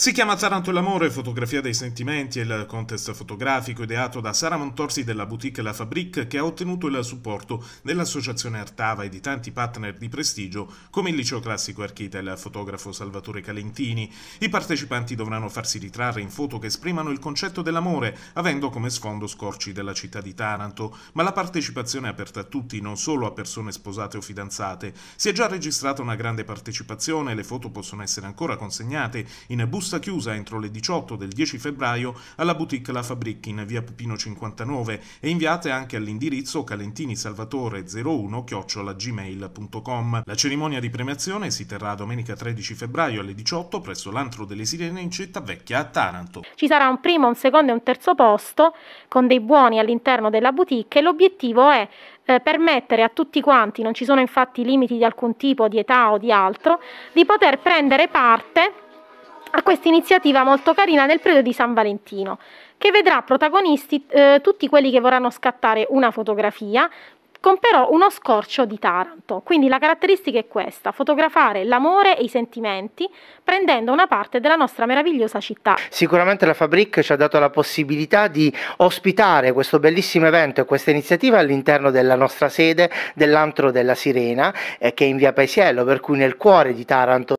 Si chiama Taranto e l'amore, fotografia dei sentimenti, è il contest fotografico ideato da Sara Montorsi della boutique La Fabrique che ha ottenuto il supporto dell'associazione Artava e di tanti partner di prestigio come il liceo classico archita e il fotografo Salvatore Calentini. I partecipanti dovranno farsi ritrarre in foto che esprimano il concetto dell'amore, avendo come sfondo scorci della città di Taranto, ma la partecipazione è aperta a tutti, non solo a persone sposate o fidanzate. Si è già registrata una grande partecipazione, le foto possono essere ancora consegnate in buste busta chiusa entro le 18 del 10 febbraio alla boutique La Fabrique in via Pupino 59 e inviate anche all'indirizzo calentinisalvatore01 chiocciola gmail.com. La cerimonia di premiazione si terrà domenica 13 febbraio alle 18 presso l'antro delle sirene in città vecchia a Taranto. Ci sarà un primo, un secondo e un terzo posto con dei buoni all'interno della boutique e l'obiettivo è eh, permettere a tutti quanti, non ci sono infatti limiti di alcun tipo, di età o di altro, di poter prendere parte a questa iniziativa molto carina nel periodo di San Valentino, che vedrà protagonisti eh, tutti quelli che vorranno scattare una fotografia con però uno scorcio di Taranto. Quindi la caratteristica è questa, fotografare l'amore e i sentimenti prendendo una parte della nostra meravigliosa città. Sicuramente la Fabrique ci ha dato la possibilità di ospitare questo bellissimo evento e questa iniziativa all'interno della nostra sede dell'antro della Sirena eh, che è in via Paesiello, per cui nel cuore di Taranto